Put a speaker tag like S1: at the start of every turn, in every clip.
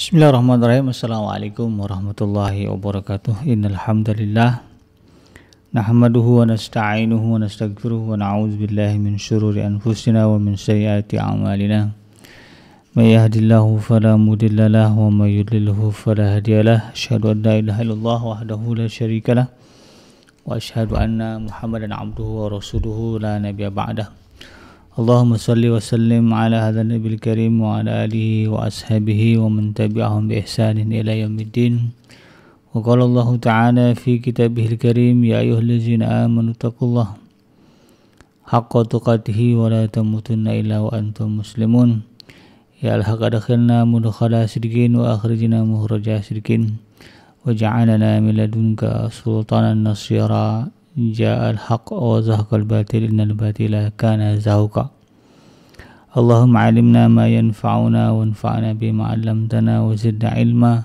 S1: Bismillahirrahmanirrahim. Assalamualaikum warahmatullahi wabarakatuh. Innalhamdulillah. Nahmaduhu wa nasta'inuhu wa nastaghfiruhu wa na'udzu billahi min syururi anfusina wa min sayyiati a'malina. May yahdihillahu fala mudilla lahu wa may yudlilhu fala hadiya Asyhadu an la ilaha illallah wahdahu la syarikalah wa asyhadu anna Muhammadan 'abduhu wa rasuluhu la nabiyya ba'dahu. اللهم صل وسلم على هذا النبي الكريم وعلى آله وأصحابه ومن تبعهم بإحسان إلى يوم الدين وقال الله تعالى في كتابه الكريم يا أيها الذين آمنوا اتقوا الله حق تقاته ولا تموتن إلا وأنتم مسلمون يا الحق أدخلنا مدخل صدقين وأخرجنا مخرج صدقين وجعلنا من لدنك سلطانا نصيرا جاء الحق وزهق الباطل إن الباطل كان زهوقا اللهم علمنا ما ينفعنا وانفعنا بما علمتنا وزدنا علما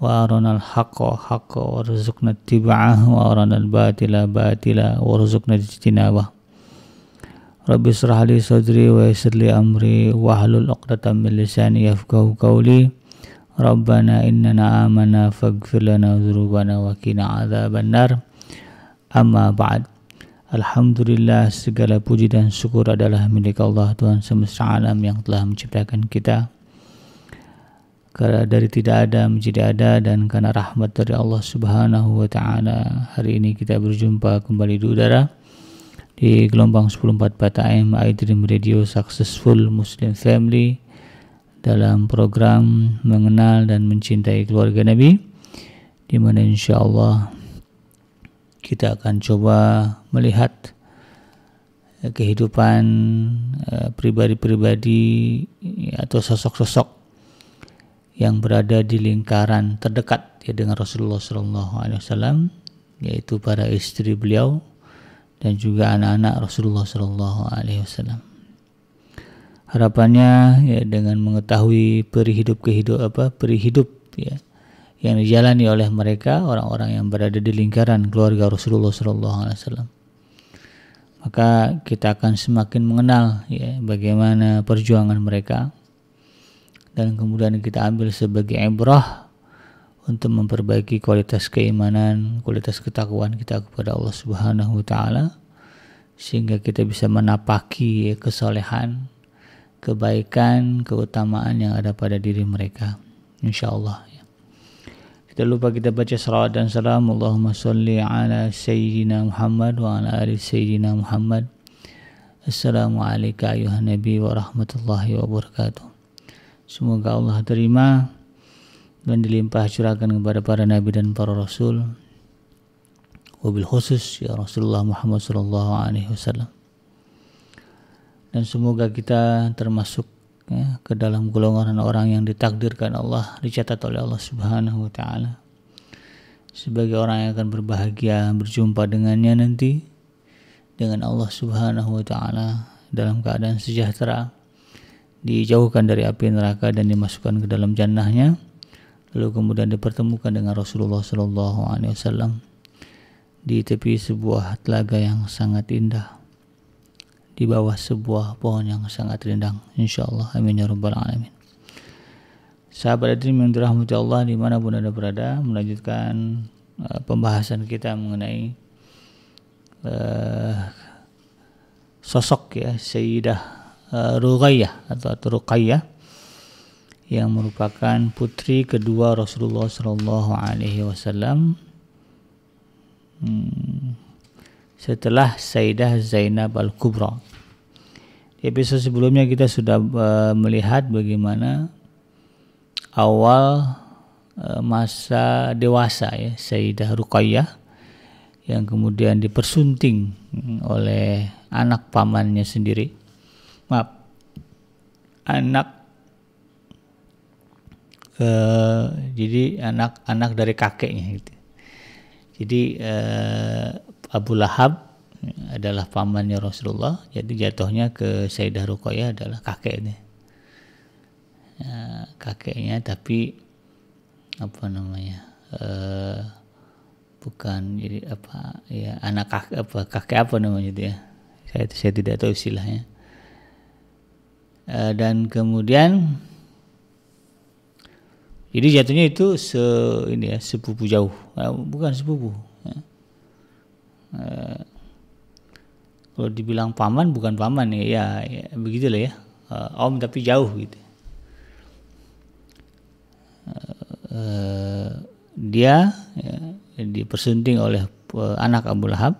S1: وأرنا الحق حقا وارزقنا اتباعه وأرنا الباطل باطلا وارزقنا اجتنابه رب اشرح لي صدري ويسر لي أمري واحلل عقدة من لساني يفقه قولي ربنا إننا آمنا فاغفر لنا ذنوبنا وقنا عذاب النار Amma ba'd. Alhamdulillah segala puji dan syukur adalah milik Allah Tuhan semesta alam yang telah menciptakan kita. Karena dari tidak ada menjadi ada dan karena rahmat dari Allah Subhanahu wa taala hari ini kita berjumpa kembali di udara di gelombang 1044 AM iDream Radio Successful Muslim Family dalam program mengenal dan mencintai keluarga Nabi di mana insya Allah kita akan coba melihat eh, kehidupan eh, pribadi-pribadi ya, atau sosok-sosok yang berada di lingkaran terdekat ya dengan Rasulullah SAW, yaitu para istri beliau dan juga anak-anak Rasulullah SAW. Harapannya ya dengan mengetahui perihidup kehidup apa perihidup ya yang dijalani oleh mereka orang-orang yang berada di lingkaran keluarga Rasulullah SAW. Maka kita akan semakin mengenal ya, bagaimana perjuangan mereka dan kemudian kita ambil sebagai ibrah untuk memperbaiki kualitas keimanan, kualitas ketakwaan kita kepada Allah Subhanahu wa taala sehingga kita bisa menapaki ya, kesolehan, kebaikan, keutamaan yang ada pada diri mereka. insyaallah kita lupa kita baca salawat dan salam. Allahumma salli ala Sayyidina Muhammad wa ala ali Sayyidina Muhammad. Assalamualaikum ayuhan Nabi wa rahmatullahi wabarakatuh. Semoga Allah terima dan dilimpah curahkan kepada para nabi dan para rasul. Wabil khusus ya Rasulullah Muhammad sallallahu alaihi wasallam. Dan semoga kita termasuk ya, ke dalam golongan orang yang ditakdirkan Allah dicatat oleh Allah Subhanahu wa taala sebagai orang yang akan berbahagia berjumpa dengannya nanti dengan Allah Subhanahu wa taala dalam keadaan sejahtera dijauhkan dari api neraka dan dimasukkan ke dalam jannahnya lalu kemudian dipertemukan dengan Rasulullah Shallallahu Alaihi Wasallam di tepi sebuah telaga yang sangat indah di bawah sebuah pohon yang sangat rindang. insyaallah Amin ya rabbal alamin. Sahabat hadirin yang dirahmati Allah pun anda berada, melanjutkan uh, pembahasan kita mengenai uh, sosok ya Sayyidah uh, Ruqayyah atau, Ruqayyah yang merupakan putri kedua Rasulullah SAW. Alaihi Wasallam. Hmm, setelah Sayyidah Zainab al Kubro Di episode sebelumnya kita sudah eh, melihat bagaimana awal eh, masa dewasa ya Sayyidah Ruqayyah yang kemudian dipersunting mm, oleh anak pamannya sendiri. Maaf. Anak uh, jadi anak-anak dari kakeknya gitu. Jadi uh, Abu Lahab adalah pamannya Rasulullah jadi jatuhnya ke Sayyidah Ruqayyah adalah kakeknya ya, kakeknya tapi apa namanya uh, bukan jadi apa ya anak kakek apa kakek apa namanya itu ya. saya saya tidak tahu istilahnya uh, dan kemudian jadi jatuhnya itu se ini ya sepupu jauh uh, bukan sepupu Eh, kalau dibilang paman bukan paman ya ya, ya begitulah ya uh, om tapi jauh gitu uh, dia ya, dipersunting oleh anak Abu Lahab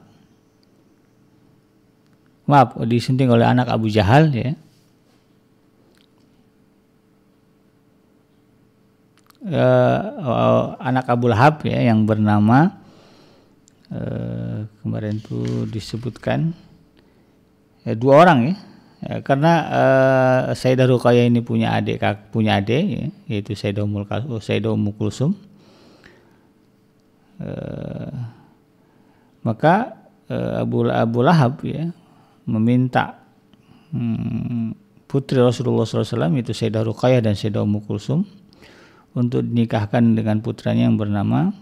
S1: maaf disunting oleh anak Abu Jahal ya uh, anak Abu Lahab ya yang bernama eh, kemarin tuh disebutkan eh, dua orang ya, eh, karena eh, Sayyidah Rukaya ini punya adik kak, punya adik ya, yaitu Sayyidah Ummul oh, Sayyidah Ummul Kulsum eh, maka eh, Abu, Abu Lahab ya meminta hmm, putri Rasulullah SAW itu Sayyidah Rukaya dan Sayyidah Ummu Kulsum untuk dinikahkan dengan putranya yang bernama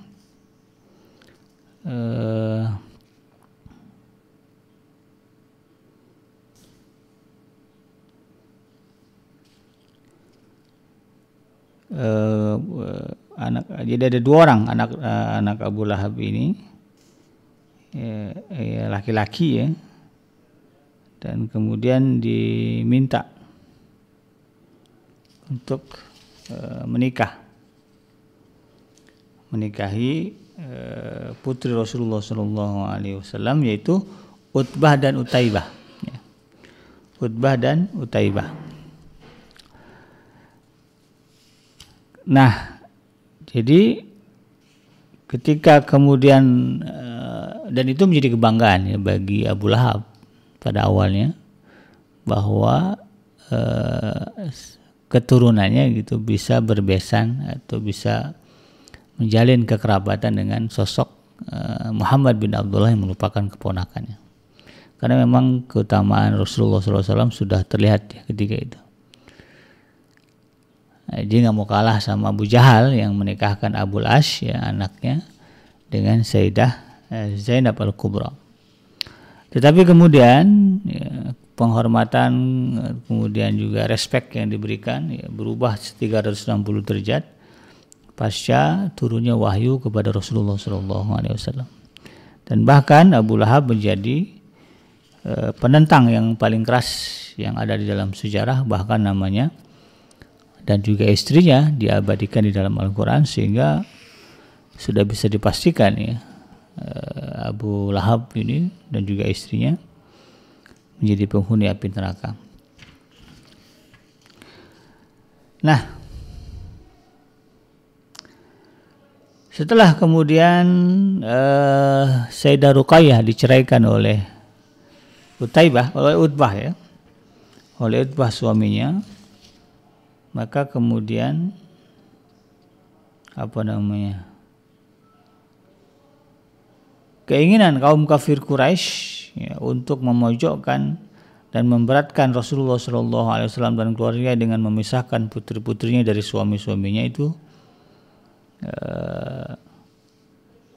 S1: eh, anak jadi ada dua orang anak eh, anak Abu Lahab ini eh, eh, laki-laki ya, ya, ya dan kemudian diminta untuk e, menikah menikahi e, putri Rasulullah Shallallahu Alaihi Wasallam yaitu Utbah dan Utaibah ya. Utbah dan Utaibah Nah, jadi ketika kemudian eh, dan itu menjadi kebanggaan ya bagi Abu Lahab pada awalnya bahwa eh, keturunannya gitu bisa berbesan atau bisa menjalin kekerabatan dengan sosok eh, Muhammad bin Abdullah yang merupakan keponakannya. Karena memang keutamaan Rasulullah SAW sudah terlihat ya ketika itu. Eh, dia nggak mau kalah sama Abu Jahal yang menikahkan Abu Lash ya anaknya dengan Sayyidah eh, Zainab al Kubra. Tetapi kemudian ya, penghormatan eh, kemudian juga respek yang diberikan ya, berubah 360 derajat pasca turunnya wahyu kepada Rasulullah Shallallahu Alaihi Wasallam. Dan bahkan Abu Lahab menjadi uh, penentang yang paling keras yang ada di dalam sejarah bahkan namanya dan juga istrinya diabadikan di dalam Al-Quran sehingga sudah bisa dipastikan ya eh, Abu Lahab ini dan juga istrinya menjadi penghuni api neraka. Nah, setelah kemudian uh, Sayyidah Ruqayyah diceraikan oleh Utaibah, oleh Utbah ya, oleh Utbah suaminya, maka kemudian apa namanya keinginan kaum kafir Quraisy ya, untuk memojokkan dan memberatkan Rasulullah Shallallahu Alaihi Wasallam dan keluarga dengan memisahkan putri putrinya dari suami suaminya itu e,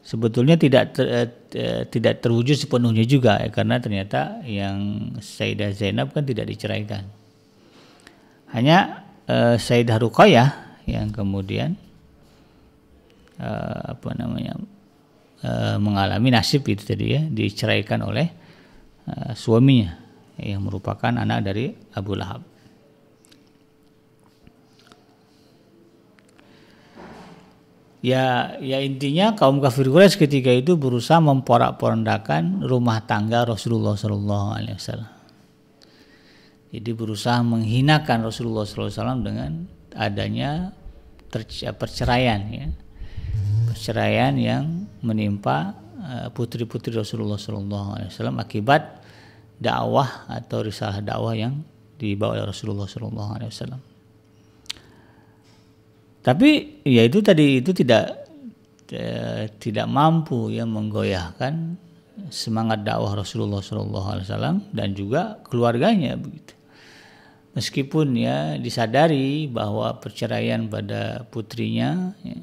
S1: sebetulnya tidak ter, e, tidak terwujud sepenuhnya juga ya, karena ternyata yang Sayyidah Zainab kan tidak diceraikan hanya uh, eh, Sayyidah Ruqayyah yang kemudian uh, apa namanya uh, mengalami nasib itu tadi ya diceraikan oleh uh, suaminya yang merupakan anak dari Abu Lahab. Ya, ya intinya kaum kafir Quraisy ketika itu berusaha memporak-porandakan rumah tangga Rasulullah Shallallahu Alaihi Wasallam jadi berusaha menghinakan Rasulullah SAW dengan adanya eh, perceraian, ya. perceraian yang menimpa eh, putri-putri Rasulullah SAW akibat dakwah atau risalah dakwah yang dibawa oleh Rasulullah SAW. Tapi ya itu tadi itu tidak eh, tidak mampu ya menggoyahkan semangat dakwah Rasulullah SAW dan juga keluarganya begitu meskipun ya disadari bahwa perceraian pada putrinya ya,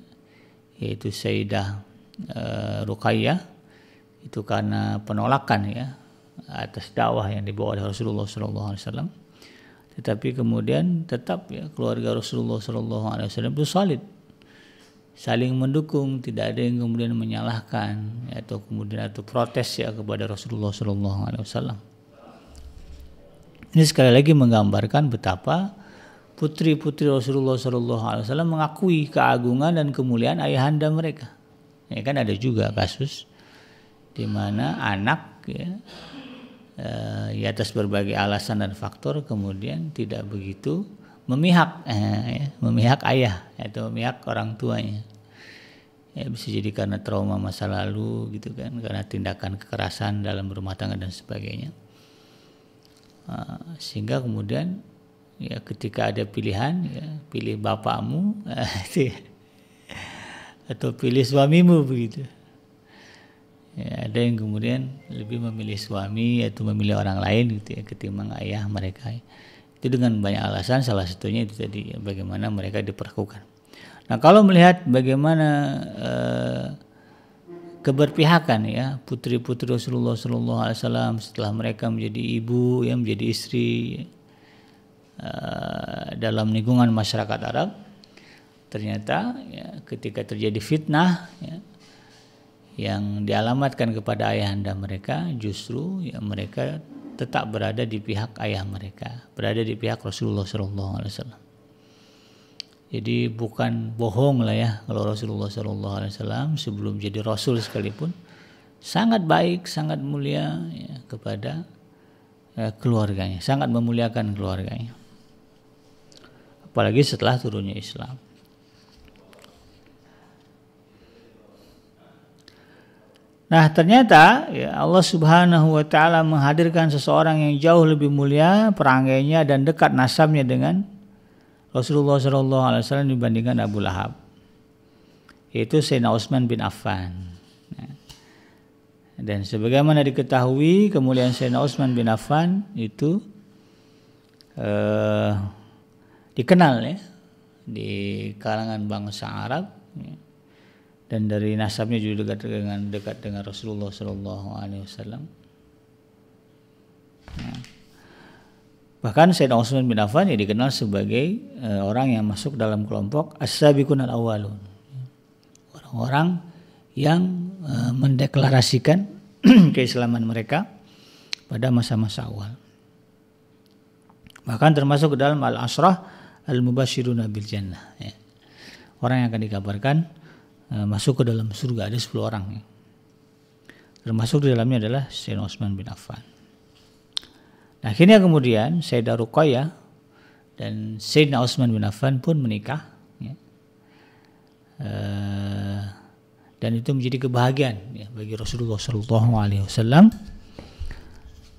S1: yaitu Sayyidah e, Ruqayyah itu karena penolakan ya atas dakwah yang dibawa oleh Rasulullah SAW, Alaihi Wasallam tetapi kemudian tetap ya keluarga Rasulullah SAW Alaihi Wasallam itu solid saling mendukung tidak ada yang kemudian menyalahkan ya, atau kemudian atau protes ya kepada Rasulullah SAW. Alaihi Wasallam ini sekali lagi menggambarkan betapa putri-putri Rasulullah Shallallahu Alaihi Wasallam mengakui keagungan dan kemuliaan ayahanda mereka. Ya kan ada juga kasus di mana anak ya eh, di atas berbagai alasan dan faktor kemudian tidak begitu memihak eh, ya, memihak ayah atau memihak orang tuanya ya bisa jadi karena trauma masa lalu gitu kan karena tindakan kekerasan dalam rumah tangga dan sebagainya Ah, sehingga kemudian ya ketika ada pilihan ya, pilih bapakmu ya, atau pilih suamimu begitu ya, ada yang kemudian lebih memilih suami atau memilih orang lain gitu ya ketimbang ayah mereka itu dengan banyak alasan salah satunya itu tadi ya, bagaimana mereka diperlakukan nah kalau melihat bagaimana eh, keberpihakan ya putri-putri Rasulullah Sallallahu Alaihi Wasallam setelah mereka menjadi ibu yang menjadi istri uh, dalam lingkungan masyarakat Arab ternyata ya, ketika terjadi fitnah ya, yang dialamatkan kepada ayahanda mereka justru ya, mereka tetap berada di pihak ayah mereka berada di pihak Rasulullah Sallallahu Alaihi Wasallam jadi bukan bohong lah ya kalau Rasulullah Shallallahu Alaihi Wasallam sebelum jadi Rasul sekalipun sangat baik, sangat mulia ya, kepada eh, keluarganya, sangat memuliakan keluarganya. Apalagi setelah turunnya Islam. Nah ternyata ya Allah subhanahu wa ta'ala menghadirkan seseorang yang jauh lebih mulia perangainya dan dekat nasabnya dengan Rasulullah Shallallahu Alaihi Wasallam dibandingkan Abu Lahab yaitu Sayyidina Utsman bin Affan ya. dan sebagaimana diketahui kemuliaan Sayyidina Utsman bin Affan itu eh, dikenal ya di kalangan bangsa Arab ya. dan dari nasabnya juga dekat dengan dekat dengan Rasulullah Shallallahu Alaihi Wasallam. Ya. Bahkan Sayyidina Osman bin Affan ya dikenal sebagai uh, orang yang masuk dalam kelompok as-sabiqun al-awwalun. Orang-orang yang uh, mendeklarasikan keislaman mereka pada masa-masa awal. Bahkan termasuk dalam al-asrah al mubashirun bil jannah. Ya. Orang yang akan dikabarkan uh, masuk ke dalam surga ada 10 orang. Ya. Termasuk di dalamnya adalah Sayyidina Utsman bin Affan. Nah, akhirnya kemudian Sayyidah Ruqayyah dan Sayyidina Utsman bin Affan pun menikah. Ya. E, dan itu menjadi kebahagiaan ya, bagi Rasulullah Shallallahu Alaihi Wasallam.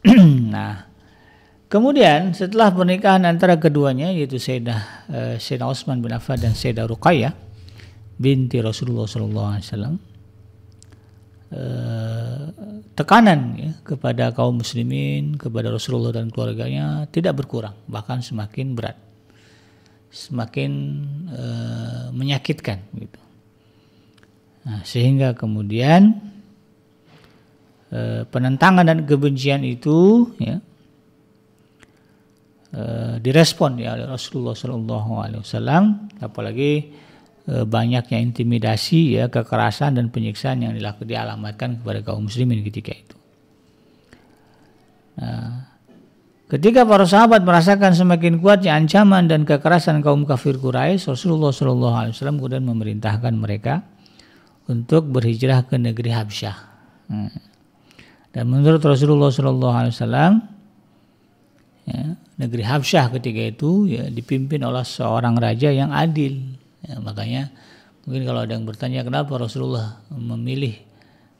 S1: nah, kemudian setelah pernikahan antara keduanya yaitu Sayyidah eh, e, Sayyidina Utsman bin Affan dan Sayyidah Ruqayyah binti Rasulullah Shallallahu Alaihi Wasallam Eh, tekanan ya, kepada kaum muslimin, kepada Rasulullah dan keluarganya tidak berkurang, bahkan semakin berat, semakin uh, menyakitkan gitu. Nah, sehingga kemudian uh, penentangan dan kebencian itu ya, uh, direspon ya oleh Rasulullah Shallallahu Alaihi Wasallam, apalagi Eh, banyaknya intimidasi ya kekerasan dan penyiksaan yang dilakukan dialamatkan kepada kaum muslimin ketika itu. Nah, ketika para sahabat merasakan semakin kuatnya ancaman dan kekerasan kaum kafir Quraisy, Rasulullah Shallallahu Alaihi Wasallam kemudian memerintahkan mereka untuk berhijrah ke negeri Habsyah. Hmm. dan menurut Rasulullah Shallallahu Alaihi Wasallam, ya, negeri Habsyah ketika itu ya, dipimpin oleh seorang raja yang adil makanya mungkin kalau ada yang bertanya kenapa Rasulullah memilih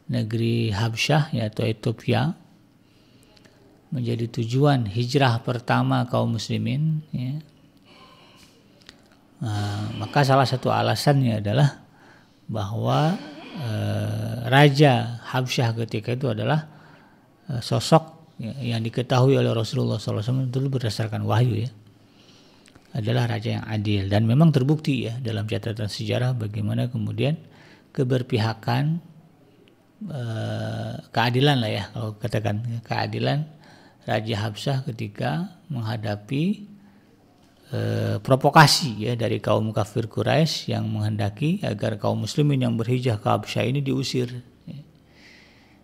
S1: negeri Habsyah yaitu Ethiopia menjadi tujuan hijrah pertama kaum muslimin ya. Nah, maka salah satu alasannya adalah bahwa eh, raja Habsyah ketika itu adalah eh, sosok ya, yang diketahui oleh Rasulullah SAW itu berdasarkan wahyu ya adalah raja yang adil dan memang terbukti ya dalam catatan sejarah bagaimana kemudian keberpihakan eh, keadilan lah ya kalau katakan keadilan Raja Habsah ketika menghadapi eh, provokasi ya dari kaum kafir Quraisy yang menghendaki agar kaum muslimin yang berhijrah ke Habsah ini diusir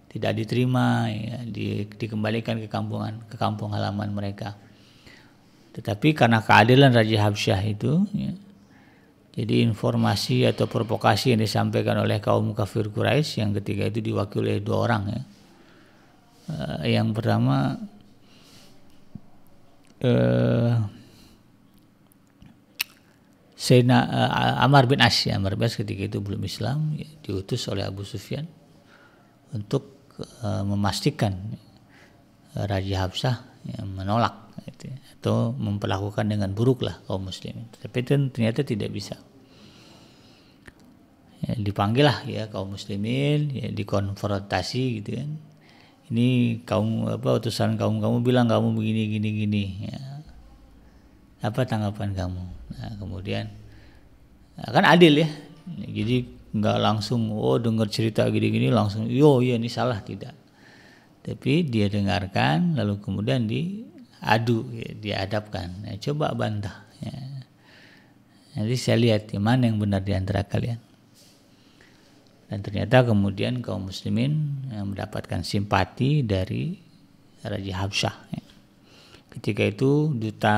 S1: tidak diterima ya, di, dikembalikan ke kampungan ke kampung halaman mereka tetapi karena keadilan Raja Habsyah itu, ya, jadi informasi atau provokasi yang disampaikan oleh kaum kafir Quraisy yang ketiga itu diwakili oleh dua orang ya. Uh, yang pertama uh, Sayyidina uh, eh, Amar bin Ash, ya, Amar bin Ash ketika itu belum Islam ya, diutus oleh Abu Sufyan untuk uh, memastikan ya, Raja Habsah ya, menolak gitu, atau memperlakukan dengan buruk lah kaum muslimin tapi itu ternyata tidak bisa ya, dipanggil lah ya kaum muslimin ya dikonfrontasi gitu kan ini kaum apa utusan kaum kamu bilang kamu begini gini gini ya. apa tanggapan kamu nah kemudian akan nah, adil ya jadi nggak langsung oh dengar cerita gini gini langsung yo ya ini salah tidak tapi dia dengarkan lalu kemudian di adu ya, dihadapkan ya, coba bantah ya. nanti saya lihat ya, mana yang benar di antara kalian dan ternyata kemudian kaum muslimin ya, mendapatkan simpati dari Raja Habsyah ya. ketika itu duta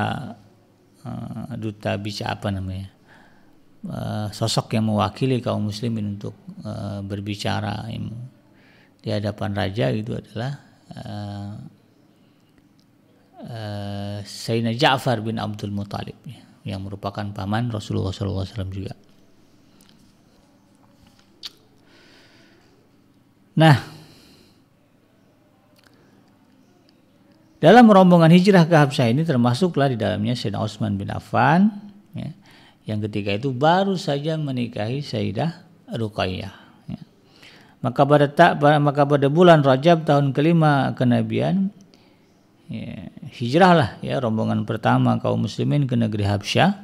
S1: uh, duta bisa apa namanya uh, sosok yang mewakili kaum muslimin untuk uh, berbicara ya, di hadapan raja itu adalah uh, uh, Sayyidina Ja'far bin Abdul Muthalib ya, yang merupakan paman Rasulullah SAW juga. Nah, dalam rombongan hijrah ke Habsyah ini termasuklah di dalamnya Sayyidina Utsman bin Affan ya, yang ketika itu baru saja menikahi Sayyidah Ruqayyah. Ya. Maka pada tak maka pada bulan Rajab tahun kelima kenabian ya, hijrahlah ya rombongan pertama kaum muslimin ke negeri Habsyah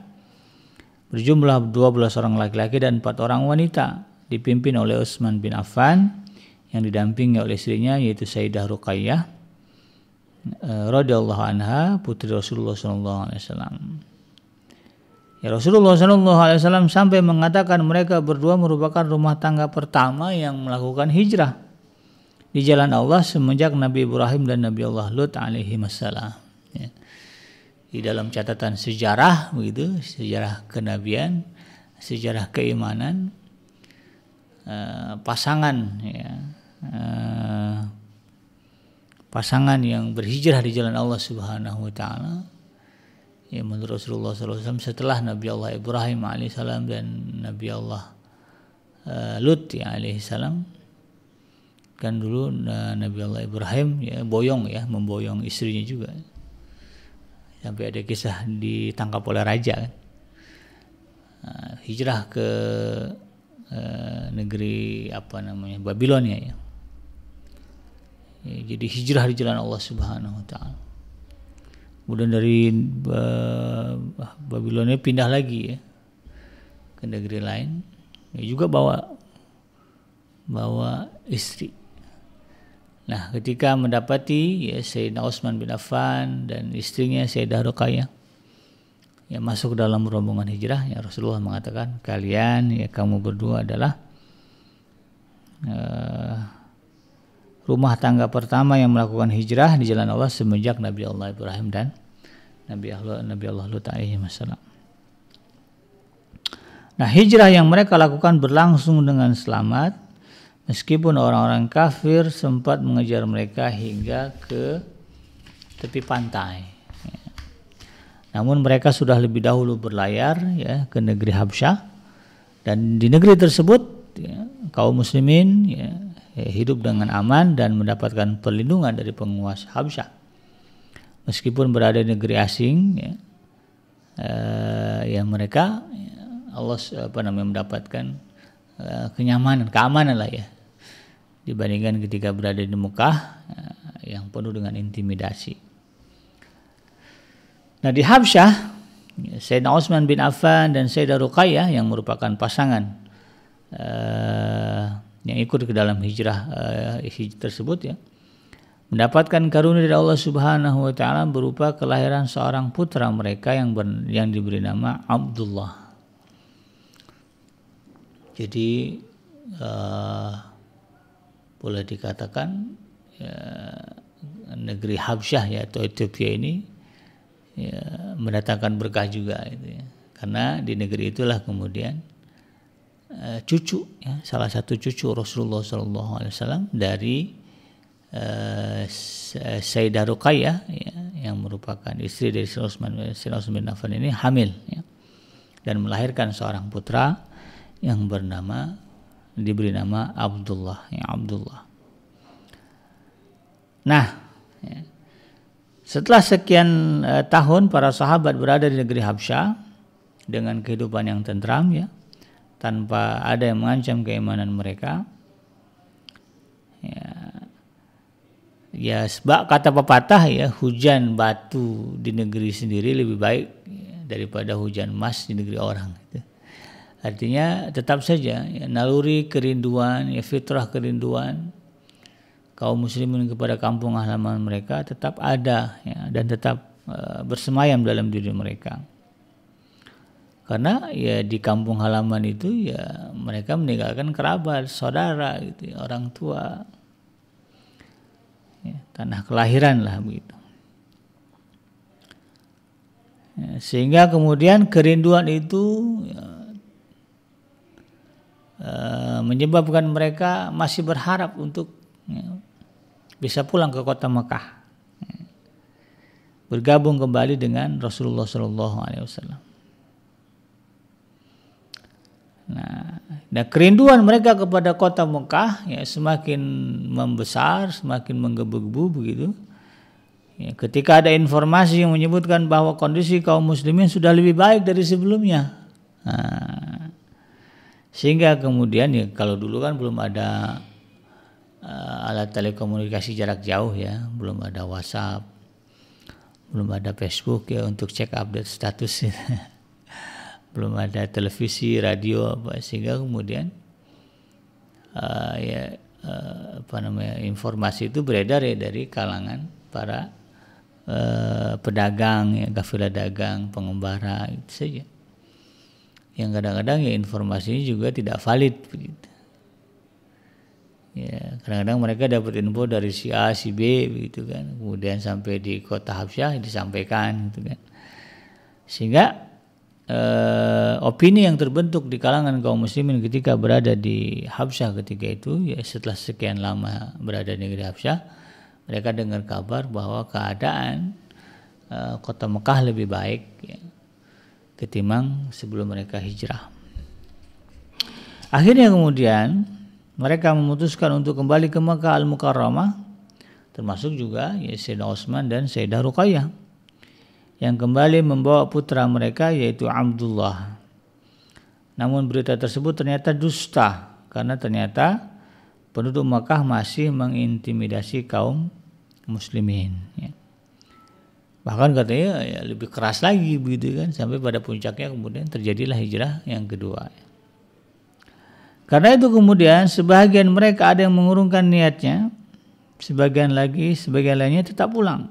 S1: berjumlah 12 orang laki-laki dan 4 orang wanita dipimpin oleh Utsman bin Affan yang didampingi oleh istrinya yaitu Sayyidah Ruqayyah e, radhiyallahu anha putri Rasulullah sallallahu alaihi wasallam. Ya Rasulullah sallallahu alaihi wasallam sampai mengatakan mereka berdua merupakan rumah tangga pertama yang melakukan hijrah di jalan Allah semenjak Nabi Ibrahim dan Nabi Allah Lut alaihi masalah. Ya. Di dalam catatan sejarah begitu, sejarah kenabian, sejarah keimanan, eh, pasangan ya, eh, pasangan yang berhijrah di jalan Allah Subhanahu wa taala ya menurut Rasulullah SAW setelah Nabi Allah Ibrahim alaihissalam dan Nabi Allah eh, Lut ya salam kan dulu nah, Nabi Allah Ibrahim ya boyong ya memboyong istrinya juga sampai ada kisah ditangkap oleh raja kan. Nah, hijrah ke eh, negeri apa namanya Babilonia ya, ya jadi hijrah di jalan Allah Subhanahu wa taala. Kemudian dari uh, Babilonia pindah lagi ya ke negeri lain. Ya juga bawa bawa istri. Nah, ketika mendapati ya Sayyidina Utsman bin Affan dan istrinya Sayyidah Ruqayyah yang masuk dalam rombongan hijrah, ya Rasulullah mengatakan, "Kalian ya kamu berdua adalah uh, rumah tangga pertama yang melakukan hijrah di jalan Allah semenjak Nabi Allah Ibrahim dan Nabi Allah Nabi Allah Lut Nah, hijrah yang mereka lakukan berlangsung dengan selamat Meskipun orang-orang kafir sempat mengejar mereka hingga ke tepi pantai. Namun mereka sudah lebih dahulu berlayar ya ke negeri Habsyah dan di negeri tersebut ya, kaum muslimin ya, hidup dengan aman dan mendapatkan perlindungan dari penguasa Habsyah. Meskipun berada di negeri asing ya, eh, ya mereka ya, Allah apa namanya mendapatkan eh, kenyamanan, keamanan lah ya dibandingkan ketika berada di Mekah eh, yang penuh dengan intimidasi. Nah di Habsyah, Sayyidina Osman bin Affan dan Sayyidina Ruqayyah yang merupakan pasangan uh, yang ikut ke dalam hijrah uh, tersebut ya mendapatkan karunia dari Allah Subhanahu wa taala berupa kelahiran seorang putra mereka yang ber, yang diberi nama Abdullah. Jadi uh, boleh dikatakan ya, negeri Habsyah ya atau Ethiopia ini ya, mendatangkan berkah juga itu ya. karena di negeri itulah kemudian uh, cucu ya, salah satu cucu Rasulullah SAW dari uh, Sayyidah Ruqayyah ya, yang merupakan istri dari Sina Osman bin Affan ini hamil ya, dan melahirkan seorang putra yang bernama diberi nama Abdullah ya Abdullah nah ya. setelah sekian uh, tahun para sahabat berada di negeri Habsyah dengan kehidupan yang tentram ya tanpa ada yang mengancam keimanan mereka ya ya sebab kata pepatah ya hujan batu di negeri sendiri lebih baik ya, daripada hujan emas di negeri orang gitu. Artinya tetap saja ya, naluri kerinduan, ya fitrah kerinduan kaum muslimin kepada kampung halaman mereka tetap ada ya, dan tetap e, bersemayam dalam diri mereka. Karena ya di kampung halaman itu ya mereka meninggalkan kerabat, saudara gitu, ya, orang tua. Ya, tanah kelahiran lah begitu. Ya, sehingga kemudian kerinduan itu ya, menyebabkan mereka masih berharap untuk ya, bisa pulang ke kota Mekah ya, bergabung kembali dengan Rasulullah Shallallahu Alaihi Wasallam. Nah, dan kerinduan mereka kepada kota Mekah ya semakin membesar, semakin menggebu-gebu begitu. Ya, ketika ada informasi yang menyebutkan bahwa kondisi kaum muslimin sudah lebih baik dari sebelumnya. Nah, sehingga kemudian ya kalau dulu kan belum ada uh, alat telekomunikasi jarak jauh ya, belum ada WhatsApp, belum ada Facebook ya untuk cek update status, ya. belum ada televisi, radio apa sehingga kemudian uh, ya uh, apa namanya informasi itu beredar ya dari kalangan para uh, pedagang ya kafilah dagang pengembara itu saja yang kadang-kadang ya informasinya juga tidak valid begitu. Ya, kadang-kadang mereka dapat info dari si A, si B begitu kan. Kemudian sampai di kota Habsyah disampaikan gitu kan. Sehingga eh, opini yang terbentuk di kalangan kaum muslimin ketika berada di Habsyah ketika itu ya setelah sekian lama berada di negeri Habsyah, mereka dengar kabar bahwa keadaan eh, kota Mekah lebih baik ya ketimbang sebelum mereka hijrah. Akhirnya kemudian mereka memutuskan untuk kembali ke Mekah Al-Mukarramah termasuk juga ya, Sayyidina Osman dan Sayyidah Ruqayyah yang kembali membawa putra mereka yaitu Abdullah. Namun berita tersebut ternyata dusta karena ternyata penduduk Mekah masih mengintimidasi kaum muslimin. Ya bahkan katanya ya lebih keras lagi begitu kan sampai pada puncaknya kemudian terjadilah hijrah yang kedua karena itu kemudian sebagian mereka ada yang mengurungkan niatnya sebagian lagi sebagian lainnya tetap pulang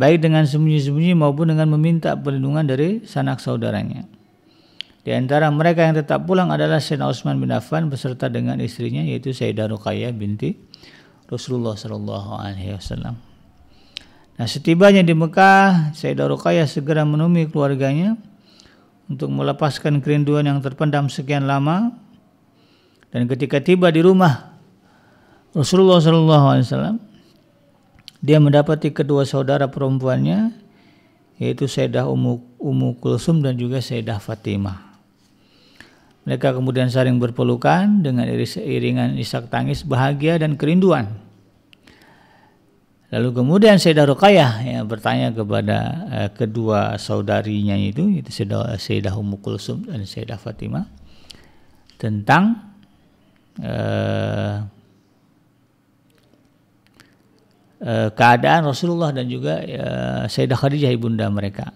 S1: baik dengan sembunyi-sembunyi maupun dengan meminta perlindungan dari sanak saudaranya di antara mereka yang tetap pulang adalah Sayyidina Utsman bin Affan beserta dengan istrinya yaitu Sayyidah Ruqayyah binti Rasulullah Shallallahu alaihi wasallam Nah setibanya di Mekah, Sayyidah Ruqayyah segera menemui keluarganya untuk melepaskan kerinduan yang terpendam sekian lama. Dan ketika tiba di rumah Rasulullah SAW, dia mendapati kedua saudara perempuannya, yaitu Sayyidah Ummu, Ummu Kulsum dan juga Sayyidah Fatimah. Mereka kemudian saling berpelukan dengan iringan isak tangis bahagia dan kerinduan. Lalu kemudian Sayyidah Ruqayyah ya, bertanya kepada eh, kedua saudarinya itu, itu Sayyidah, Ummu Kulsum dan Sayyidah Fatimah tentang eh, eh, keadaan Rasulullah dan juga eh, Sayyidah Khadijah ibunda mereka.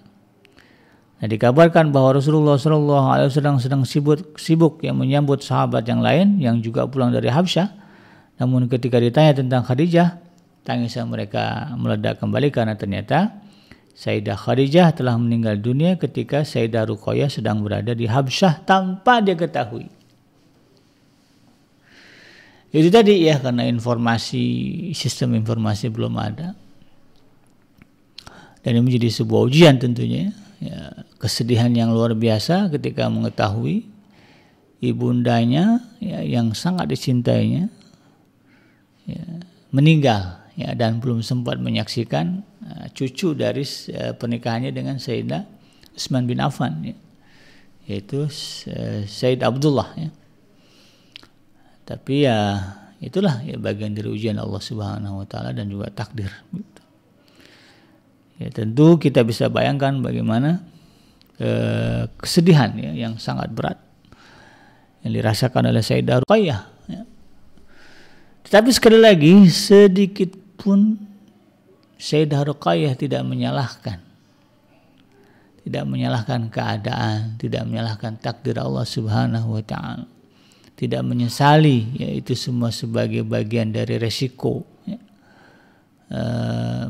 S1: Nah, dikabarkan bahwa Rasulullah Shallallahu Alaihi Wasallam sedang sibuk, sibuk yang menyambut sahabat yang lain yang juga pulang dari Habsyah. Namun ketika ditanya tentang Khadijah, Tangisan mereka meledak kembali karena ternyata Sayyidah Khadijah telah meninggal dunia ketika Sayyidah Ruqayyah sedang berada di Habsyah tanpa dia ketahui. Itu tadi ya karena informasi sistem informasi belum ada. Dan ini menjadi sebuah ujian tentunya. Ya, kesedihan yang luar biasa ketika mengetahui ibundanya ya, yang sangat dicintainya ya, meninggal ya dan belum sempat menyaksikan uh, cucu dari uh, pernikahannya dengan Sayyidah Usman bin Affan ya. yaitu uh, eh, Said Abdullah ya. Tapi ya itulah ya bagian dari ujian Allah Subhanahu wa taala dan juga takdir. Gitu. Ya tentu kita bisa bayangkan bagaimana uh, kesedihan ya yang sangat berat yang dirasakan oleh Sayyidah Ruqayyah ya. Tetapi sekali lagi sedikit pun Sayyidah Ruqayyah tidak menyalahkan. Tidak menyalahkan keadaan, tidak menyalahkan takdir Allah Subhanahu wa taala. Tidak menyesali yaitu semua sebagai bagian dari resiko ya. e,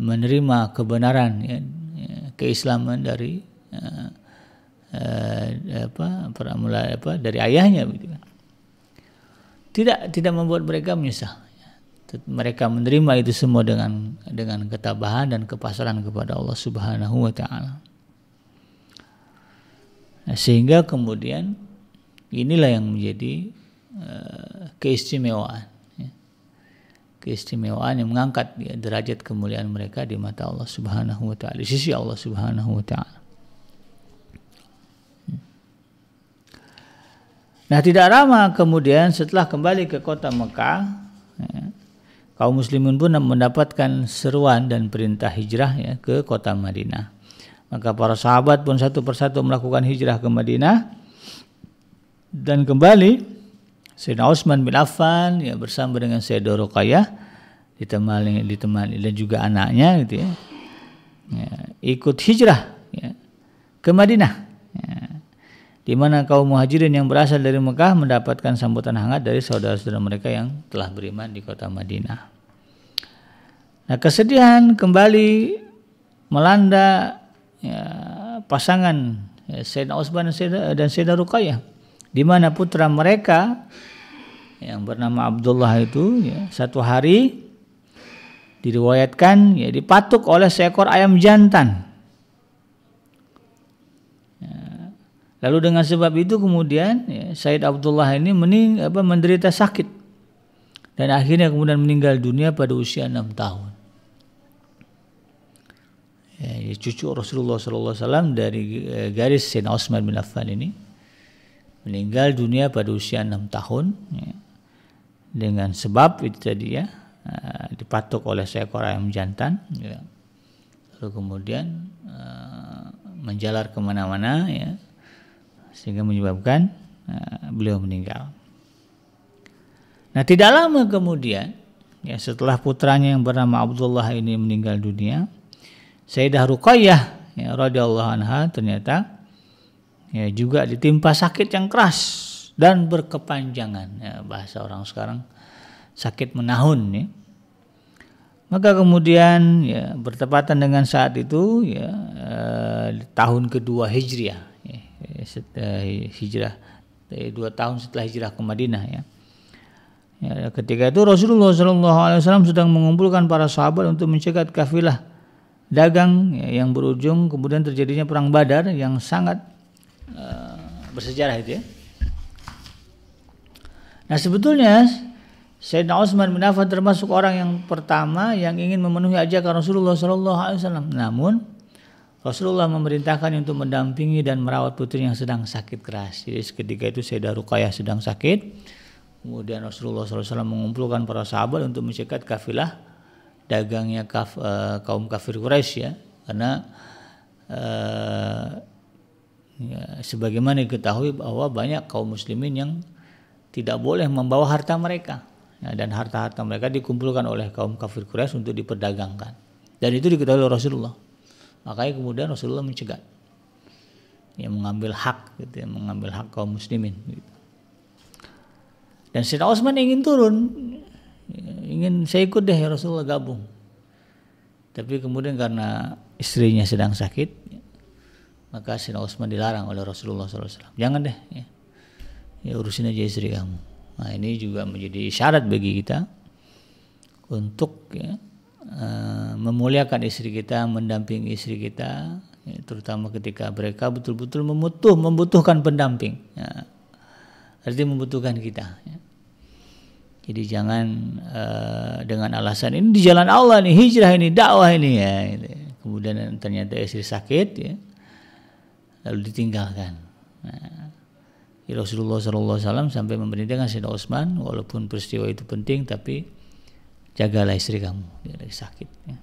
S1: menerima kebenaran ya, ya keislaman dari e, e, apa pramula apa dari ayahnya Tidak tidak membuat mereka menyesal mereka menerima itu semua dengan dengan ketabahan dan kepasaran kepada Allah Subhanahu wa taala. Nah, sehingga kemudian inilah yang menjadi uh, keistimewaan ya. keistimewaan yang mengangkat ya, derajat kemuliaan mereka di mata Allah Subhanahu wa taala di sisi Allah Subhanahu wa taala. Nah, tidak lama kemudian setelah kembali ke kota Mekah, ya, kaum muslimin pun mendapatkan seruan dan perintah hijrah ya, ke kota Madinah. Maka para sahabat pun satu persatu melakukan hijrah ke Madinah dan kembali Sayyidina Utsman bin Affan ya bersama dengan Sayyidina Ruqayyah ditemani ditemani dan juga anaknya gitu ya. ya ikut hijrah ya, ke Madinah di mana kaum muhajirin yang berasal dari Mekah mendapatkan sambutan hangat dari saudara-saudara mereka yang telah beriman di kota Madinah. Nah, kesedihan kembali melanda ya, pasangan ya, Sayyidina Utsman dan Sayyidina Ruqayyah di mana putra mereka yang bernama Abdullah itu ya, satu hari diriwayatkan ya dipatuk oleh seekor ayam jantan Lalu dengan sebab itu kemudian ya, Said Abdullah ini mening, apa, menderita sakit dan akhirnya kemudian meninggal dunia pada usia enam tahun. Ya, ya cucu Rasulullah Sallallahu SAW dari e, garis Sayyidina Osman bin Affan ini meninggal dunia pada usia enam tahun ya, dengan sebab itu tadi ya e, dipatok oleh seekor ayam jantan. Ya. Lalu kemudian uh, menjalar kemana-mana ya sehingga menyebabkan uh, beliau meninggal. Nah, tidak lama kemudian, ya setelah putranya yang bernama Abdullah ini meninggal dunia, Sayyidah Ruqayyah ya radhiyallahu anha ternyata ya juga ditimpa sakit yang keras dan berkepanjangan ya, bahasa orang sekarang sakit menahun ya. Maka kemudian ya bertepatan dengan saat itu ya eh, tahun kedua Hijriah setelah hijrah eh, dua tahun setelah hijrah ke Madinah ya. ya ketika itu Rasulullah Shallallahu Alaihi Wasallam sedang mengumpulkan para sahabat untuk mencegat kafilah dagang ya, yang berujung kemudian terjadinya perang Badar yang sangat uh, bersejarah itu ya. Nah sebetulnya Sayyidina Utsman bin Affan termasuk orang yang pertama yang ingin memenuhi ajakan Rasulullah Shallallahu Alaihi Wasallam, Namun Rasulullah memerintahkan untuk mendampingi dan merawat putri yang sedang sakit keras. Jadi ketika itu Sayyidah Ruqayyah sedang sakit, kemudian Rasulullah SAW mengumpulkan para sahabat untuk mencegat kafilah dagangnya kaf, e, kaum kafir Quraisy ya, karena e, ya, sebagaimana diketahui bahwa banyak kaum muslimin yang tidak boleh membawa harta mereka ya, dan harta-harta mereka dikumpulkan oleh kaum kafir Quraisy untuk diperdagangkan dan itu diketahui oleh Rasulullah Makanya kemudian Rasulullah mencegat. Ya, mengambil hak gitu ya, mengambil hak kaum muslimin gitu. Dan Syed Osman ingin turun, ingin saya ikut deh ya Rasulullah gabung. Tapi kemudian karena istrinya sedang sakit, maka Sayyidina Osman dilarang oleh Rasulullah SAW. Jangan deh, ya, ya urusin aja istri kamu. Nah ini juga menjadi syarat bagi kita untuk ya, Eh, memuliakan istri kita, mendampingi istri kita, ya, terutama ketika mereka betul-betul membutuh, membutuhkan pendamping. Ya. Artinya membutuhkan kita. Ya. Jadi jangan uh, dengan alasan ini di jalan Allah nih, hijrah ini, dakwah ini ya. Gitu. Kemudian ternyata istri sakit ya, lalu ditinggalkan. Nah, Rasulullah SAW sampai memerintahkan Sayyidina Utsman, walaupun peristiwa itu penting, tapi jagalah istri kamu dia lagi sakit ya.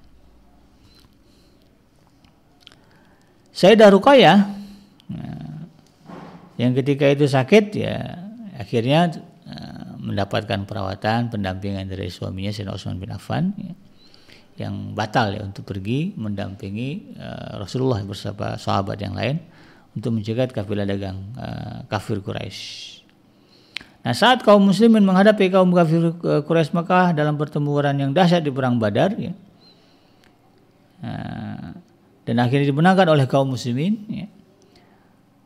S1: Sayyidah ya, yang ketika itu sakit ya akhirnya ya, mendapatkan perawatan pendampingan dari suaminya Sayyidina Osman bin Affan ya, yang batal ya untuk pergi mendampingi uh, Rasulullah bersama sahabat yang lain untuk mencegat kafilah dagang uh, kafir Quraisy. Nah, saat kaum muslimin menghadapi kaum kafir eh, Quraisy Mekah dalam pertempuran yang dahsyat di perang Badar ya. Eh, dan akhirnya dimenangkan oleh kaum muslimin ya.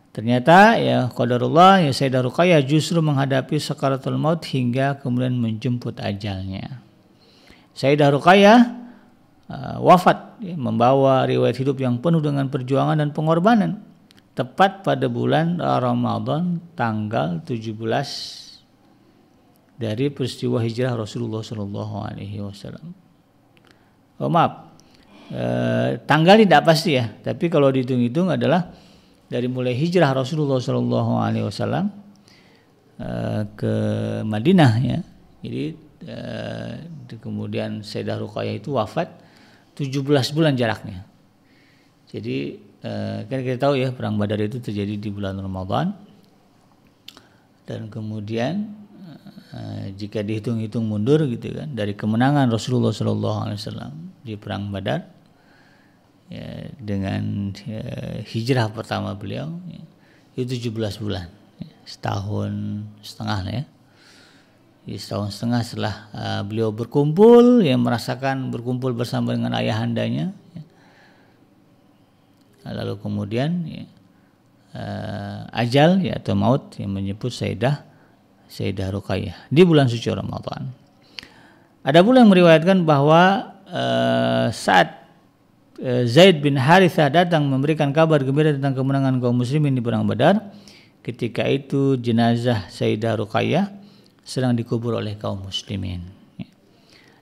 S1: Ternyata ya qadarullah ya Sayyidah Ruqayyah justru menghadapi sakaratul maut hingga kemudian menjemput ajalnya. Sayyidah Ruqayyah uh, wafat ya, membawa riwayat hidup yang penuh dengan perjuangan dan pengorbanan tepat pada bulan Ramadan tanggal 17 dari peristiwa hijrah Rasulullah Shallallahu Alaihi Wasallam. Oh maaf, e, tanggal tidak pasti ya, tapi kalau dihitung-hitung adalah dari mulai hijrah Rasulullah Shallallahu Alaihi Wasallam e, ke Madinah ya. Jadi e, kemudian Sayyidah Ruqayyah itu wafat 17 bulan jaraknya. Jadi e, kan kita tahu ya perang Badar itu terjadi di bulan Ramadan dan kemudian Eh, jika dihitung-hitung mundur gitu kan dari kemenangan Rasulullah Shallallahu Alaihi Wasallam di perang Badar ya, dengan ya, hijrah pertama beliau ya, itu 17 bulan ya, setahun setengah ya di ya, setahun setengah setelah uh, beliau berkumpul ya merasakan berkumpul bersama dengan ayahandanya ya. lalu kemudian ya, uh, ajal ya atau maut yang menyebut Sayyidah Sayyidah Ruqayyah di bulan suci Ramadan. Ada pula yang meriwayatkan bahwa e, eh, saat eh, Zaid bin Harithah datang memberikan kabar gembira tentang kemenangan kaum muslimin di perang Badar, ketika itu jenazah Sayyidah Ruqayyah sedang dikubur oleh kaum muslimin.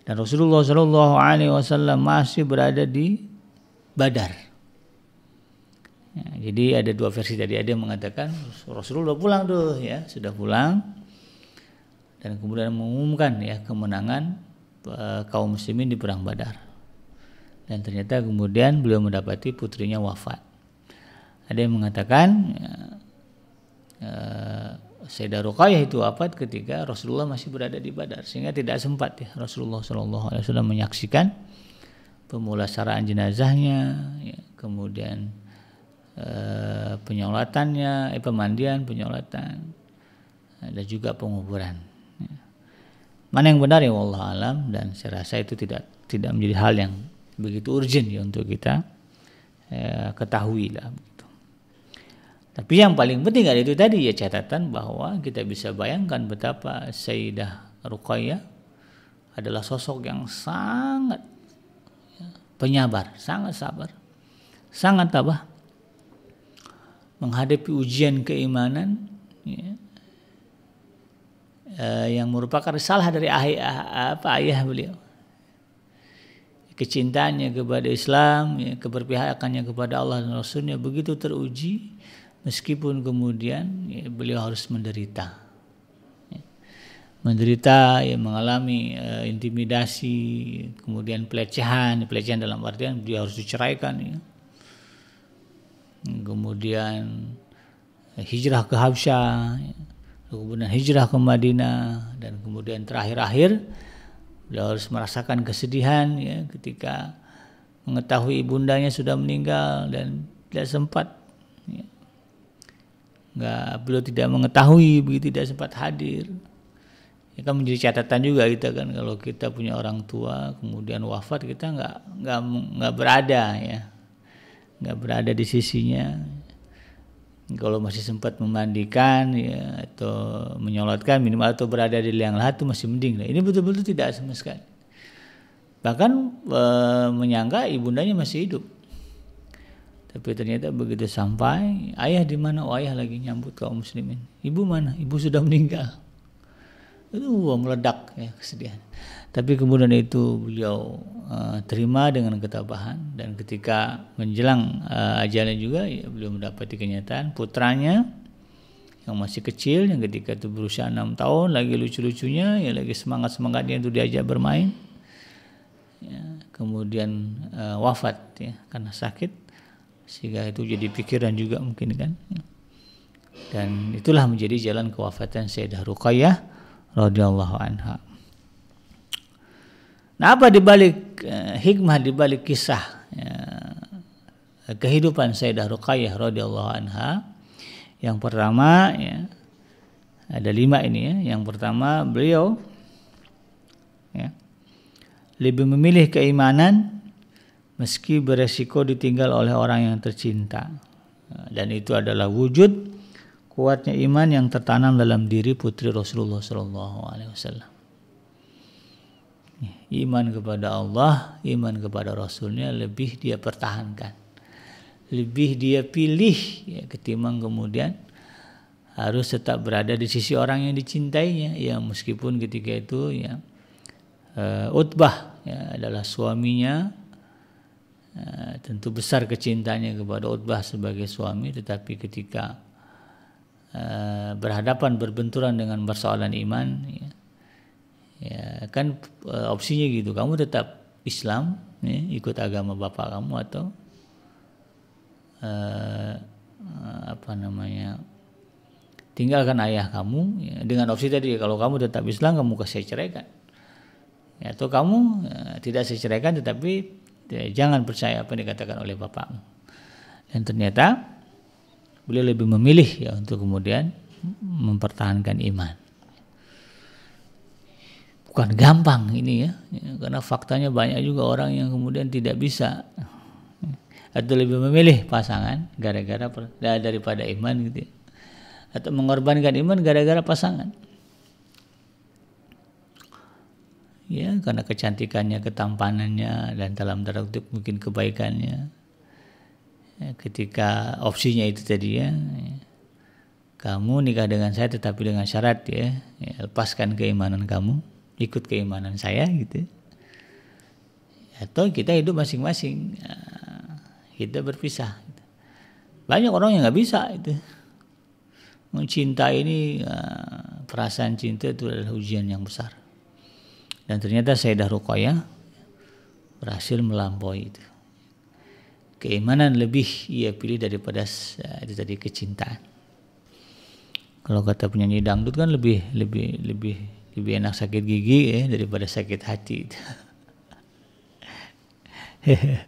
S1: Dan Rasulullah Shallallahu Alaihi Wasallam masih berada di Badar. Ya, jadi ada dua versi tadi ada yang mengatakan Rasulullah pulang tuh ya sudah pulang dan kemudian mengumumkan ya kemenangan e, kaum muslimin di perang Badar. Dan ternyata kemudian beliau mendapati putrinya wafat. Ada yang mengatakan e, Sayyidah Ruqayyah itu wafat ketika Rasulullah masih berada di Badar sehingga tidak sempat ya Rasulullah Shallallahu alaihi wasallam menyaksikan pemulasaraan jenazahnya, ya, kemudian e, penyolatannya, eh, pemandian, penyolatan, dan juga penguburan. Mana yang benar ya Allah alam dan saya rasa itu tidak tidak menjadi hal yang begitu urgent ya untuk kita ya, ketahui lah. Tapi yang paling penting ada itu tadi ya catatan bahwa kita bisa bayangkan betapa Sayyidah Ruqayyah adalah sosok yang sangat ya, penyabar, sangat sabar, sangat tabah menghadapi ujian keimanan. Ya Eh, yang merupakan risalah dari ayah apa ayah beliau kecintaannya kepada Islam ya, keberpihakannya kepada Allah dan Rasulnya begitu teruji meskipun kemudian ya, beliau harus menderita ya, menderita ya, mengalami uh, intimidasi kemudian pelecehan pelecehan dalam artian dia harus diceraikan ya. kemudian eh, hijrah ke Habsyah ya kemudian hijrah ke Madinah dan kemudian terakhir-akhir beliau harus merasakan kesedihan ya ketika mengetahui bundanya sudah meninggal dan tidak sempat ya. nggak beliau tidak mengetahui begitu tidak sempat hadir Ini ya, kan menjadi catatan juga kita kan kalau kita punya orang tua kemudian wafat kita nggak nggak nggak berada ya nggak berada di sisinya kalau masih sempat memandikan ya, atau menyolatkan minimal atau berada di liang lahat itu masih mending. Nah, ini betul-betul tidak sama sekali. Bahkan e, menyangka ibundanya masih hidup. Tapi ternyata begitu sampai, ayah di mana? Oh ayah lagi nyambut kaum muslimin. Ibu mana? Ibu sudah meninggal itu meledak ya kesedihan. Tapi kemudian itu beliau uh, terima dengan ketabahan dan ketika menjelang uh, ajalnya juga ya, beliau mendapati kenyataan putranya yang masih kecil yang ketika itu berusia enam tahun lagi lucu-lucunya ya lagi semangat-semangatnya itu diajak bermain ya, kemudian uh, wafat ya karena sakit sehingga itu jadi pikiran juga mungkin kan ya. dan itulah menjadi jalan kewafatan Sayyidah Ruqayyah radhiyallahu anha. Nah, apa dibalik eh, hikmah dibalik kisah ya, kehidupan Sayyidah Ruqayyah radhiyallahu anha? Yang pertama ya, ada lima ini ya. Yang pertama beliau ya, lebih memilih keimanan meski beresiko ditinggal oleh orang yang tercinta dan itu adalah wujud kuatnya iman yang tertanam dalam diri putri Rasulullah Shallallahu Alaihi Wasallam. Iman kepada Allah, iman kepada Rasulnya lebih dia pertahankan, lebih dia pilih ya, ketimbang kemudian harus tetap berada di sisi orang yang dicintainya, ya meskipun ketika itu ya uh, Utbah ya, adalah suaminya, eh, tentu besar kecintanya kepada Utbah sebagai suami, tetapi ketika Eh, berhadapan berbenturan dengan persoalan iman ya, ya kan e, opsinya gitu kamu tetap Islam ya, ikut agama bapak kamu atau e, apa namanya tinggalkan ayah kamu ya, dengan opsi tadi kalau kamu tetap Islam kamu kasih ceraikan ya, atau kamu ya, tidak ceraikan tetapi ya, jangan percaya apa yang dikatakan oleh bapakmu dan ternyata beliau lebih memilih ya untuk kemudian mempertahankan iman. Bukan gampang ini ya, ya, karena faktanya banyak juga orang yang kemudian tidak bisa atau lebih memilih pasangan gara-gara daripada iman gitu ya. atau mengorbankan iman gara-gara pasangan ya karena kecantikannya ketampanannya dan dalam tanda kutip mungkin kebaikannya Ya, ketika opsinya itu tadi ya, ya kamu nikah dengan saya tetapi dengan syarat ya, ya lepaskan keimanan kamu ikut keimanan saya gitu atau kita hidup masing-masing ya, kita berpisah gitu. banyak orang yang nggak bisa itu mencinta ini perasaan cinta itu adalah ujian yang besar dan ternyata saya Ruqayyah berhasil melampaui itu keimanan lebih ia pilih daripada eh, itu tadi kecintaan. Kalau kata penyanyi dangdut kan lebih lebih lebih lebih enak sakit gigi ya daripada sakit hati. ya,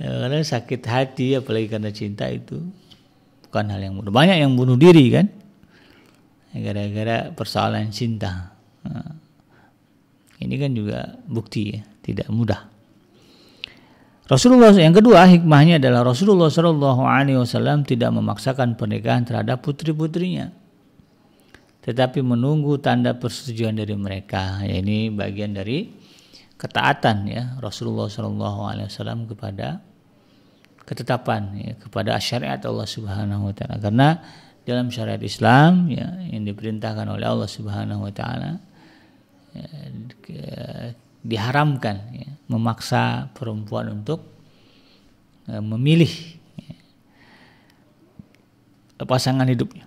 S1: karena sakit hati apalagi karena cinta itu bukan hal yang mudah. Banyak yang bunuh diri kan gara-gara persoalan cinta. Nah, ini kan juga bukti ya, tidak mudah. Rasulullah yang kedua hikmahnya adalah Rasulullah Shallallahu Alaihi Wasallam tidak memaksakan pernikahan terhadap putri putrinya, tetapi menunggu tanda persetujuan dari mereka. Ya, ini bagian dari ketaatan ya Rasulullah Shallallahu Alaihi Wasallam kepada ketetapan ya, kepada syariat Allah Subhanahu Wa Taala karena dalam syariat Islam ya yang diperintahkan oleh Allah Subhanahu Wa Taala ya, diharamkan ya, memaksa perempuan untuk e, memilih ya, pasangan hidupnya.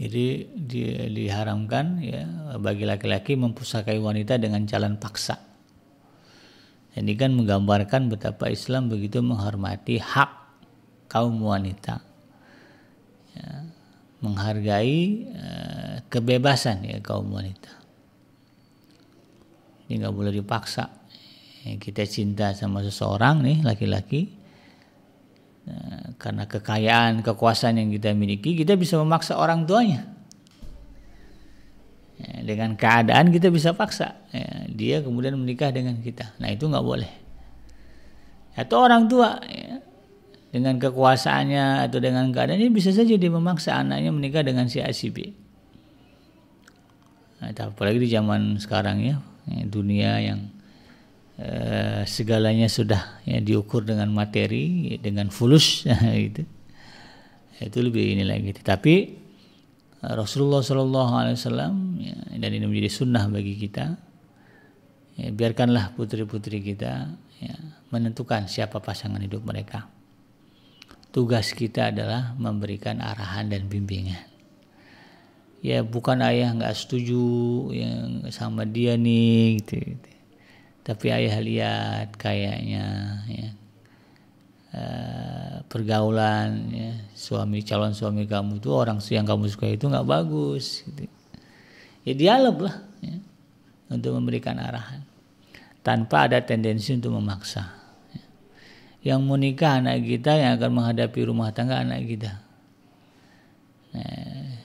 S1: Jadi di, diharamkan ya bagi laki-laki mempusakai wanita dengan jalan paksa. Ini kan menggambarkan betapa Islam begitu menghormati hak kaum wanita, ya, menghargai e, kebebasan ya kaum wanita jadi nggak boleh dipaksa eh, kita cinta sama seseorang nih laki-laki nah, karena kekayaan kekuasaan yang kita miliki kita bisa memaksa orang tuanya eh, dengan keadaan kita bisa paksa eh, dia kemudian menikah dengan kita nah itu nggak boleh atau orang tua ya, dengan kekuasaannya atau dengan keadaannya bisa saja dia memaksa anaknya menikah dengan si ACB. nah, apalagi di zaman sekarang ya Ya, dunia yang eh, segalanya sudah ya, diukur dengan materi, dengan fulus ya, gitu. Itu lebih ini lagi. Tetapi eh, Rasulullah Shallallahu Alaihi Wasallam ya, dan ini menjadi sunnah bagi kita. Ya, biarkanlah putri-putri kita ya, menentukan siapa pasangan hidup mereka. Tugas kita adalah memberikan arahan dan bimbingan ya bukan ayah nggak setuju yang sama dia nih gitu, gitu. tapi ayah lihat kayaknya ya uh, pergaulan ya suami calon suami kamu tuh orang yang kamu suka itu nggak bagus gitu. ya dialog lah ya, untuk memberikan arahan tanpa ada tendensi untuk memaksa ya. yang mau nikah anak kita yang akan menghadapi rumah tangga anak kita nah,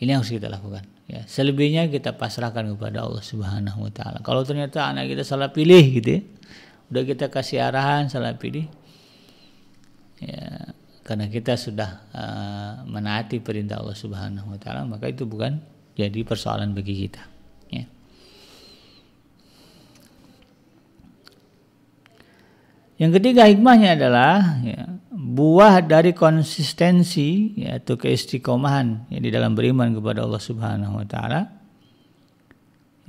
S1: ini harus kita lakukan. Ya, selebihnya kita pasrahkan kepada Allah Subhanahu wa taala. Kalau ternyata anak kita salah pilih gitu ya. Udah kita kasih arahan salah pilih. Ya, karena kita sudah uh, menaati perintah Allah Subhanahu wa taala, maka itu bukan jadi persoalan bagi kita, ya. Yang ketiga hikmahnya adalah ya, buah dari konsistensi yaitu keistiqomahan ya, di dalam beriman kepada Allah Subhanahu wa taala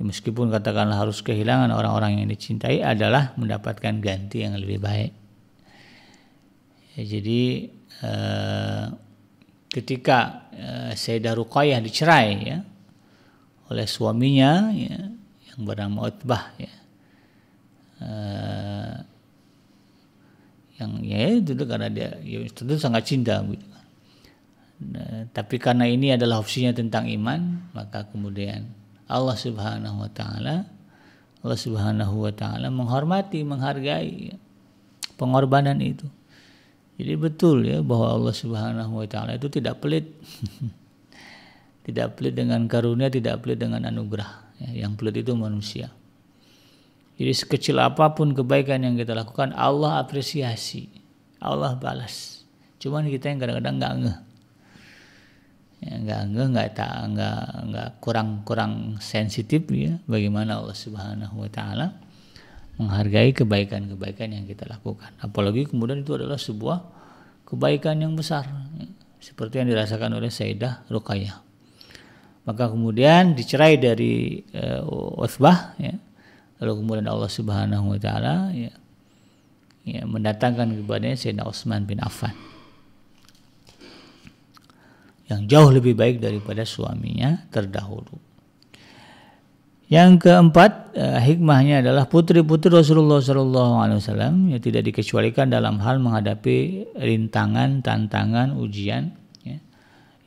S1: ya, meskipun katakanlah harus kehilangan orang-orang yang dicintai adalah mendapatkan ganti yang lebih baik ya, jadi eh, ketika eh, Sayyidah Ruqayyah dicerai ya oleh suaminya ya, yang bernama Utbah ya eh, yang ya itu karena dia ya, tentu sangat cinta gitu Nah, tapi karena ini adalah opsinya tentang iman, maka kemudian Allah Subhanahu wa taala Allah Subhanahu wa taala menghormati, menghargai pengorbanan itu. Jadi betul ya bahwa Allah Subhanahu wa taala itu tidak pelit. tidak pelit dengan karunia, tidak pelit dengan anugerah. Ya, yang pelit itu manusia. Jadi sekecil apapun kebaikan yang kita lakukan, Allah apresiasi, Allah balas. Cuman kita yang kadang-kadang nggak ngeh, ya, nggak ya, ngeh, nggak tak nggak nggak kurang kurang sensitif ya, bagaimana Allah Subhanahu Wa Taala menghargai kebaikan-kebaikan yang kita lakukan. Apalagi kemudian itu adalah sebuah kebaikan yang besar, ya. seperti yang dirasakan oleh Sayyidah Rukayah. Maka kemudian dicerai dari uh, Uthbah, ya, lalu kemudian Allah Subhanahu wa taala ya, ya mendatangkan kepadanya Sayyidina Utsman bin Affan yang jauh lebih baik daripada suaminya terdahulu. Yang keempat eh, hikmahnya adalah putri-putri Rasulullah Shallallahu Alaihi Wasallam yang tidak dikecualikan dalam hal menghadapi rintangan, tantangan, ujian ya,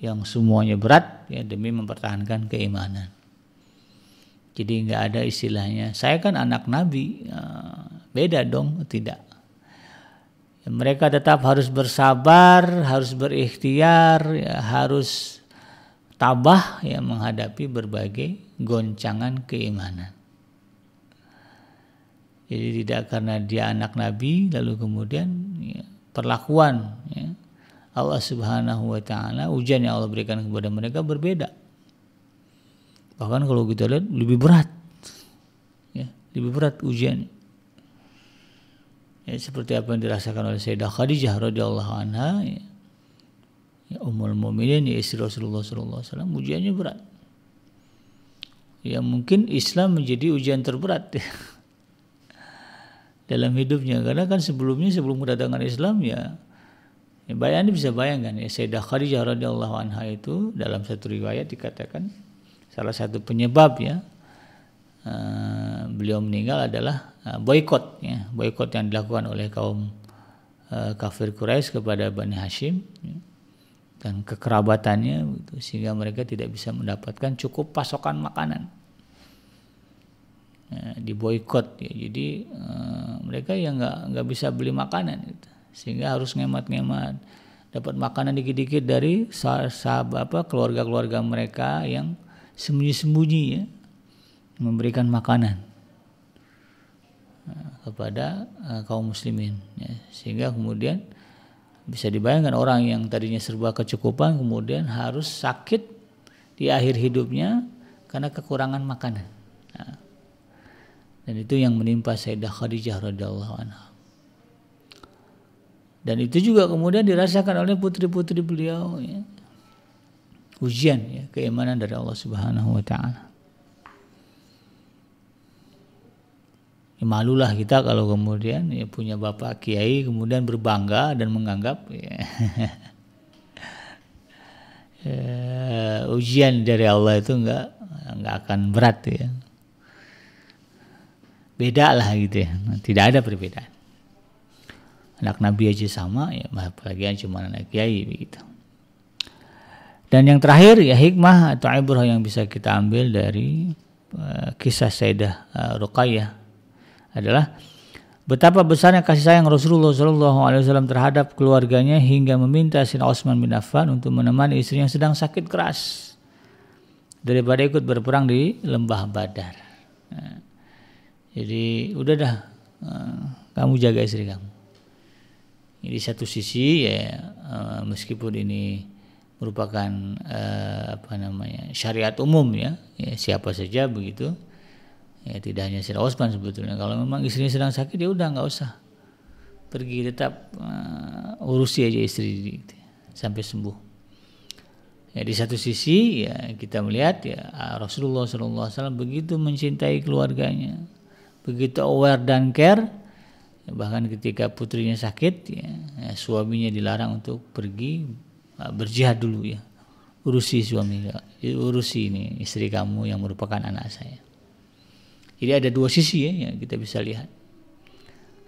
S1: yang semuanya berat ya, demi mempertahankan keimanan. Jadi nggak ada istilahnya. Saya kan anak Nabi, ya, beda dong, tidak. Ya, mereka tetap harus bersabar, harus berikhtiar, ya, harus tabah ya menghadapi berbagai goncangan keimanan. Jadi tidak karena dia anak Nabi lalu kemudian ya, perlakuan ya, Allah Subhanahu Wa Taala ujian yang Allah berikan kepada mereka berbeda bahkan kalau kita lihat lebih berat ya lebih berat ujian ya, seperti apa yang dirasakan oleh Sayyidah Khadijah radhiyallahu anha ya, ya Ummul Mu'minin ya istri Rasulullah sallallahu ujiannya berat ya mungkin Islam menjadi ujian terberat ya. dalam hidupnya karena kan sebelumnya sebelum kedatangan Islam ya Ya, bayangkan bisa bayangkan ya Sayyidah Khadijah radhiyallahu anha itu dalam satu riwayat dikatakan salah satu penyebab ya uh, beliau meninggal adalah uh, boykot ya boykot yang dilakukan oleh kaum uh, kafir Quraisy kepada Bani Hashim ya, dan kekerabatannya gitu, sehingga mereka tidak bisa mendapatkan cukup pasokan makanan ya, di boykot ya jadi uh, mereka yang nggak nggak bisa beli makanan gitu. sehingga harus ngemat-ngemat dapat makanan dikit-dikit dari sahabat apa keluarga-keluarga mereka yang sembunyi-sembunyi ya memberikan makanan eh, kepada eh, kaum muslimin ya. sehingga kemudian bisa dibayangkan orang yang tadinya serba kecukupan kemudian harus sakit di akhir hidupnya karena kekurangan makanan nah, dan itu yang menimpa Sayyidah Khadijah radhiyallahu anha dan itu juga kemudian dirasakan oleh putri-putri beliau ya ujian ya, keimanan dari Allah Subhanahu wa taala. Ya, malulah kita kalau kemudian ya punya bapak kiai kemudian berbangga dan menganggap ya, ya, ujian dari Allah itu enggak enggak akan berat ya. Beda lah gitu ya, tidak ada perbedaan. Anak Nabi aja sama, ya apalagi cuma anak kiai begitu. Dan yang terakhir ya hikmah atau ibrah yang bisa kita ambil dari uh, kisah Sayyidah uh, Ruqayyah adalah betapa besarnya kasih sayang Rasulullah Alaihi Wasallam terhadap keluarganya hingga meminta sin Osman bin Affan untuk menemani istrinya yang sedang sakit keras daripada ikut berperang di lembah Badar. Eh, jadi udah dah kamu jaga istri kamu. Jadi satu sisi ya meskipun ini merupakan eh, apa namanya syariat umum ya, ya siapa saja begitu ya tidak hanya Sir Osman sebetulnya kalau memang istrinya sedang sakit ya udah nggak usah pergi tetap uh, urusi aja istri gitu, sampai sembuh ya di satu sisi ya kita melihat ya Rasulullah Shallallahu Alaihi Wasallam begitu mencintai keluarganya begitu aware dan care bahkan ketika putrinya sakit ya, ya suaminya dilarang untuk pergi berjihad dulu ya urusi suami urusi ini istri kamu yang merupakan anak saya jadi ada dua sisi ya yang kita bisa lihat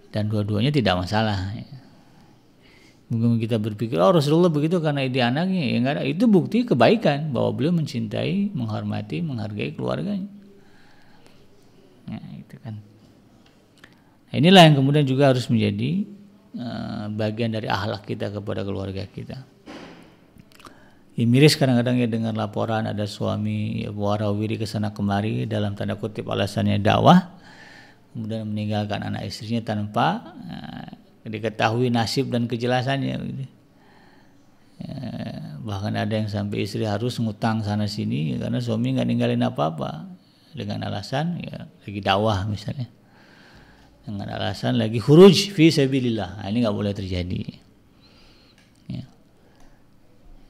S1: dan dua-duanya tidak masalah ya. mungkin kita berpikir oh Rasulullah begitu karena ide anaknya ya enggak itu bukti kebaikan bahwa beliau mencintai menghormati menghargai keluarganya nah, itu kan nah, inilah yang kemudian juga harus menjadi uh, bagian dari ahlak kita kepada keluarga kita ya miris kadang-kadang ya dengan laporan ada suami ya warawiri ke sana kemari dalam tanda kutip alasannya dakwah kemudian meninggalkan anak istrinya tanpa eh, diketahui nasib dan kejelasannya gitu. ya, bahkan ada yang sampai istri harus ngutang sana sini ya, karena suami nggak ninggalin apa-apa dengan alasan ya lagi dakwah misalnya dengan alasan lagi huruj fi sabilillah nah, ini nggak boleh terjadi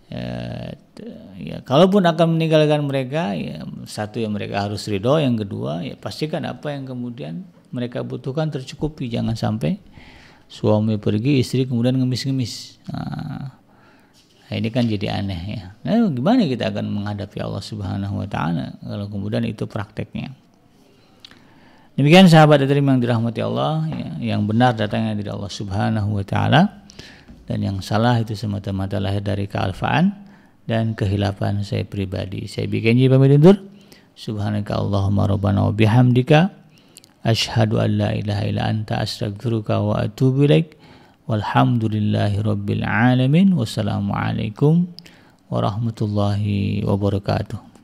S1: ya, ya kalaupun akan meninggalkan mereka ya satu yang mereka harus ridho yang kedua ya pastikan apa yang kemudian mereka butuhkan tercukupi jangan sampai suami pergi istri kemudian ngemis-ngemis nah, ini kan jadi aneh ya nah, gimana kita akan menghadapi Allah Subhanahu Wa Taala kalau kemudian itu prakteknya demikian sahabat terima yang dirahmati Allah ya, yang benar datangnya dari Allah Subhanahu Wa Taala dan yang salah itu semata-mata lahir dari kealfaan dan kehilapan saya pribadi. Saya bikin pamit undur. Subhanaka Allahumma rabbana wa bihamdika asyhadu an la ilaha illa anta astaghfiruka wa atubu ilaik. Walhamdulillahi rabbil alamin. Wassalamualaikum warahmatullahi wabarakatuh.